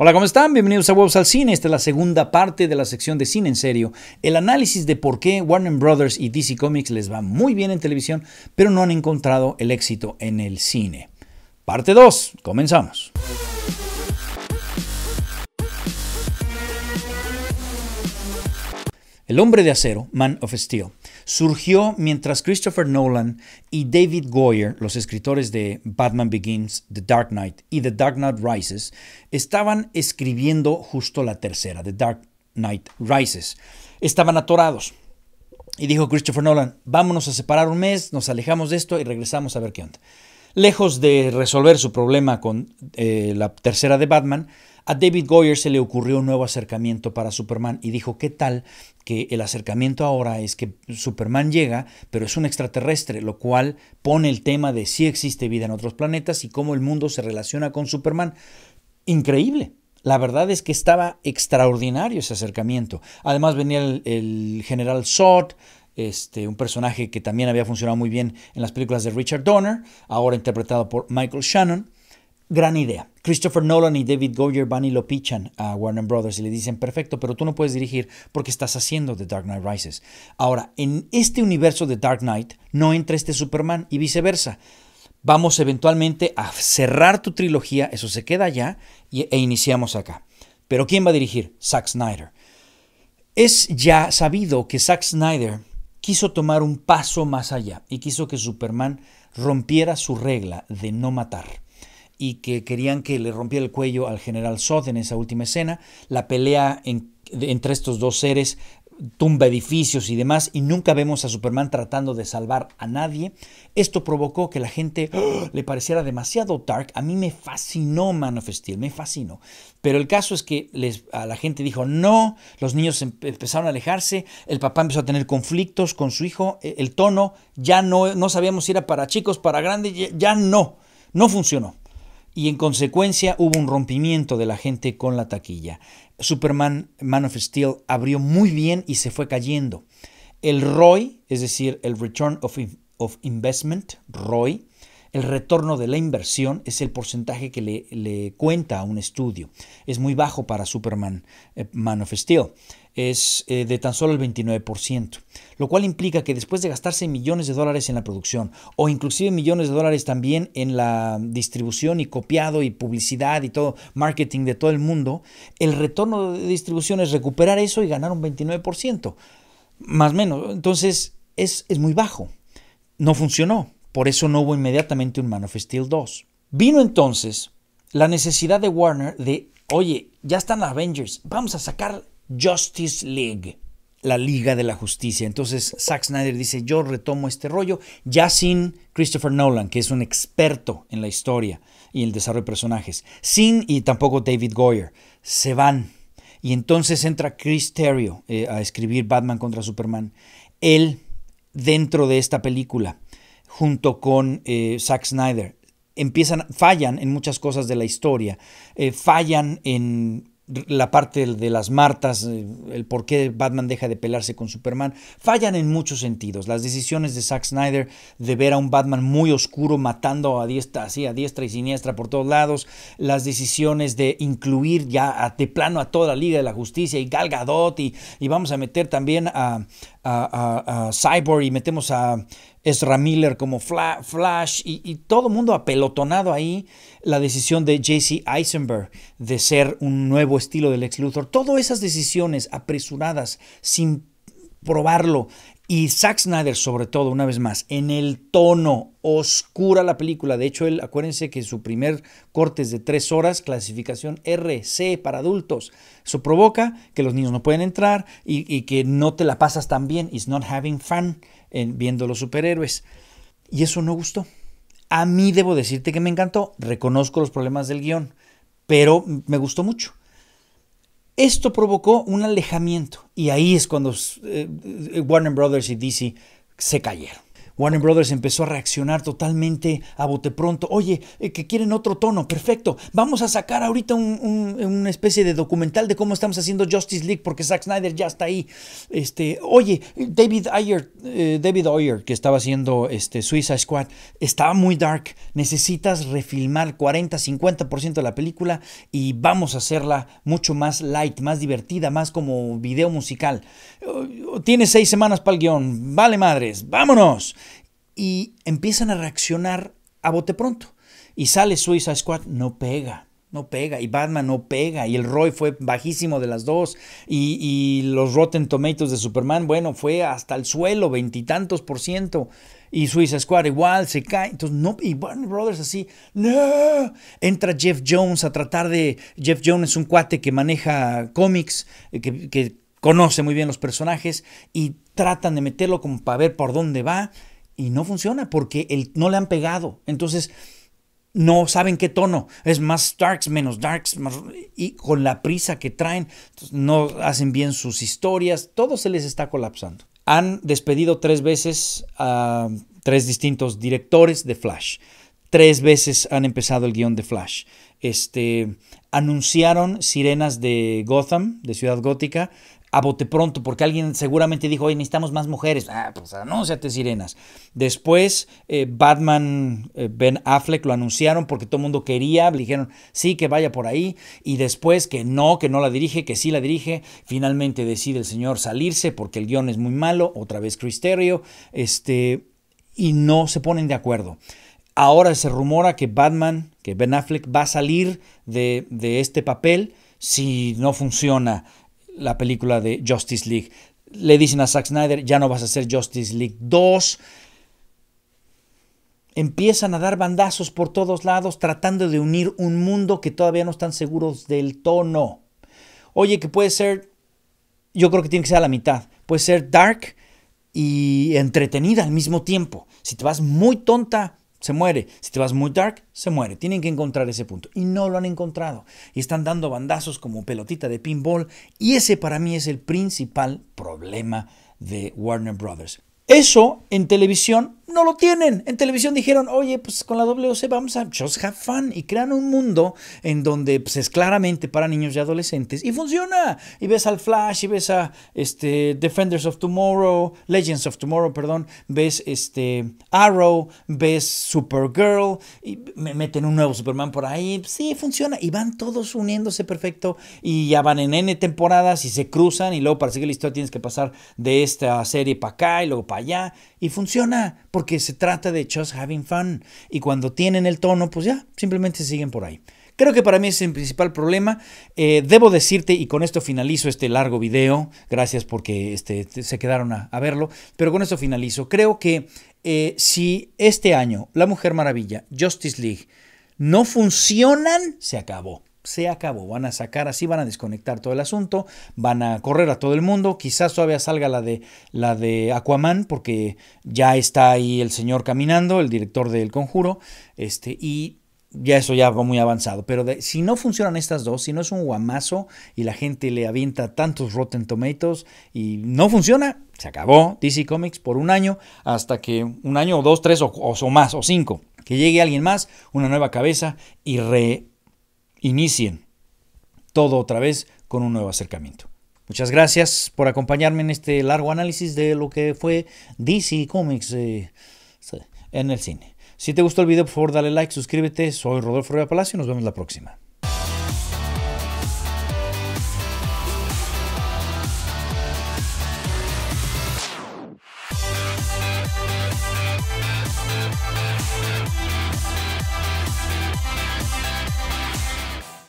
Hola, ¿cómo están? Bienvenidos a Huevos al Cine. Esta es la segunda parte de la sección de cine en serio. El análisis de por qué Warner Brothers y DC Comics les va muy bien en televisión, pero no han encontrado el éxito en el cine. Parte 2. Comenzamos. El hombre de acero, Man of Steel, surgió mientras Christopher Nolan y David Goyer, los escritores de Batman Begins, The Dark Knight y The Dark Knight Rises, estaban escribiendo justo la tercera, The Dark Knight Rises. Estaban atorados. Y dijo Christopher Nolan, vámonos a separar un mes, nos alejamos de esto y regresamos a ver qué onda. Lejos de resolver su problema con eh, la tercera de Batman, a David Goyer se le ocurrió un nuevo acercamiento para Superman y dijo, ¿qué tal que el acercamiento ahora es que Superman llega, pero es un extraterrestre, lo cual pone el tema de si existe vida en otros planetas y cómo el mundo se relaciona con Superman? Increíble. La verdad es que estaba extraordinario ese acercamiento. Además venía el, general Sod, este, un personaje que también había funcionado muy bien en las películas de Richard Donner, ahora interpretado por Michael Shannon. Gran idea. Christopher Nolan y David Goyer van y lo pichan a Warner Brothers y le dicen, perfecto, pero tú no puedes dirigir porque estás haciendo The Dark Knight Rises. Ahora, en este universo de Dark Knight no entra este Superman y viceversa. Vamos eventualmente a cerrar tu trilogía, eso se queda allá e iniciamos acá. Pero ¿quién va a dirigir? Zack Snyder. Es ya sabido que Zack Snyder quiso tomar un paso más allá y quiso que Superman rompiera su regla de no matar y que querían que le rompiera el cuello al general Zod en esa última escena. La pelea entre estos dos seres tumba edificios y demás, y nunca vemos a Superman tratando de salvar a nadie. Esto provocó que la gente ¡ah! le pareciera demasiado dark. A mí me fascinó Man of Steel, me fascinó. Pero el caso es que a la gente dijo no, los niños em, empezaron a alejarse, el papá empezó a tener conflictos con su hijo, e, el tono ya no, no sabíamos si era para chicos, para grandes, ya no, no funcionó y en consecuencia hubo un rompimiento de la gente con la taquilla. Superman Man of Steel abrió muy bien y se fue cayendo. El ROI, es decir, el Return of, of Investment, ROI, el retorno de la inversión es el porcentaje que le, cuenta a un estudio. Es muy bajo para Superman eh, Man of Steel. Es eh, de tan solo el 29%, lo cual implica que después de gastarse millones de dólares en la producción o inclusive millones de dólares también en la distribución y copiado y publicidad y todo marketing de todo el mundo, el retorno de distribución es recuperar eso y ganar un 29%, más o menos. Entonces es muy bajo. No funcionó. Por eso no hubo inmediatamente un Man of Steel 2. Vino entonces la necesidad de Warner de, oye, ya están Avengers, vamos a sacar Justice League, la Liga de la Justicia. Entonces Zack Snyder dice, yo retomo este rollo, ya sin Christopher Nolan, que es un experto en la historia y el desarrollo de personajes, sin y tampoco David Goyer, se van. Y entonces entra Chris Terrio eh, a escribir Batman contra Superman, él dentro de esta película junto con eh, Zack Snyder. Empiezan, fallan en muchas cosas de la historia, eh, fallan en la parte de las martas, eh, el por qué Batman deja de pelarse con Superman, fallan en muchos sentidos. Las decisiones de Zack Snyder de ver a un Batman muy oscuro matando a diestra, y siniestra por todos lados, las decisiones de incluir ya de plano a toda la Liga de la Justicia y Gal Gadot y vamos a meter también a, a, Cyborg y metemos a Ezra Miller como Flash y, todo todo mundo apelotonado ahí. La decisión de J.C. Eisenberg de ser un nuevo estilo del ex Luthor. Todas esas decisiones apresuradas, sin probarlo, y Zack Snyder, sobre todo, una vez más, en el tono oscura la película. De hecho, él, acuérdense que su primer corte es de tres horas, clasificación RC para adultos. Eso provoca que los niños no pueden entrar y, que no te la pasas tan bien. It's not having fun viendo los superhéroes. Y eso no gustó. A mí debo decirte que me encantó. Reconozco los problemas del guión, pero me gustó mucho. Esto provocó un alejamiento y ahí es cuando eh, eh, Warner Brothers y DC se cayeron. Warner Brothers empezó a reaccionar totalmente a bote pronto. Oye, eh, que quieren otro tono, perfecto. Vamos a sacar ahorita una especie de documental de cómo estamos haciendo Justice League porque Zack Snyder ya está ahí. Este, oye, David Ayer, eh, David Ayer que estaba haciendo este Suicide Squad, estaba muy dark. Necesitas refilmar 40, 50% de la película y vamos a hacerla mucho más light, más divertida, más como video musical. Eh, Tienes seis semanas para el guión. Vale madres, vámonos y empiezan a reaccionar a bote pronto. Y sale Suiza Squad, no pega, no pega, y Batman no pega, y el Roy fue bajísimo de las dos, y, los Rotten Tomatoes de Superman, bueno, fue hasta el suelo, veintitantos por ciento, y Suiza Squad igual, se cae, entonces no, y Warner Brothers así, no, entra Jeff Jones a tratar de, Jeff Jones es un cuate que maneja cómics, eh, que, que conoce muy bien los personajes, y tratan de meterlo como para ver por dónde va, y no funciona porque no le han pegado. Entonces, no saben qué tono. Es más darks, menos darks, y con la prisa que traen, no hacen bien sus historias, todo se les está colapsando. Han despedido tres veces a tres distintos directores de Flash. Tres veces han empezado el guión de Flash. Este, anunciaron Sirenas de Gotham, de Ciudad Gótica, a bote pronto, porque alguien seguramente dijo, oye, necesitamos más mujeres. Ah, pues anúnciate, sirenas. Después, eh, Batman, eh, Ben Affleck lo anunciaron porque todo el mundo quería, le dijeron, sí, que vaya por ahí. Y después que no, que no la dirige, que sí la dirige. Finalmente decide el señor salirse porque el guión es muy malo. Otra vez Cristerio. Este, y no se ponen de acuerdo. Ahora se rumora que Batman, que Ben Affleck va a salir de, de este papel si no funciona la película de Justice League. Le dicen a Zack Snyder, ya no vas a hacer Justice League 2. Empiezan a dar bandazos por todos lados tratando de unir un mundo que todavía no están seguros del tono. Oye, que puede ser, yo creo que tiene que ser a la mitad. Puede ser dark y entretenida al mismo tiempo. Si te vas muy tonta, se muere. Si te vas muy dark, se muere. Tienen que encontrar ese punto. Y no lo han encontrado. Y están dando bandazos como pelotita de pinball. Y ese para mí es el principal problema de Warner Brothers. Eso en televisión no lo tienen. En televisión dijeron, oye, pues con la WC vamos a just have fun y crean un mundo en donde pues, es claramente para niños y adolescentes y funciona. Y ves al Flash y ves a este, Defenders of Tomorrow, Legends of Tomorrow, perdón, ves este, Arrow, ves Supergirl y meten un nuevo Superman por ahí. Sí, funciona y van todos uniéndose perfecto y ya van en N temporadas y se cruzan y luego para seguir la historia tienes que pasar de esta serie para acá y luego para allá y funciona porque se trata de just having fun. Y cuando tienen el tono, pues ya, simplemente siguen por ahí. Creo que para mí es el principal problema. Eh, debo decirte, y con esto finalizo este largo video, gracias porque este, se quedaron a, verlo, pero con esto finalizo. Creo que eh, si este año La Mujer Maravilla, Justice League, no funcionan, se acabó se acabó. Van a sacar así, van a desconectar todo el asunto, van a correr a todo el mundo. Quizás todavía salga la de, la de Aquaman, porque ya está ahí el señor caminando, el director del conjuro, este, y ya eso ya va muy avanzado. Pero si no funcionan estas dos, si no es un guamazo y la gente le avienta tantos Rotten Tomatoes y no funciona, se acabó DC Comics por un año, hasta que un año o dos, tres o, o más, o cinco, que llegue alguien más, una nueva cabeza y re inicien todo otra vez con un nuevo acercamiento. Muchas gracias por acompañarme en este largo análisis de lo que fue DC Comics eh, en el cine. Si te gustó el video, por favor dale like, suscríbete. Soy Rodolfo Rueda Palacio y nos vemos la próxima.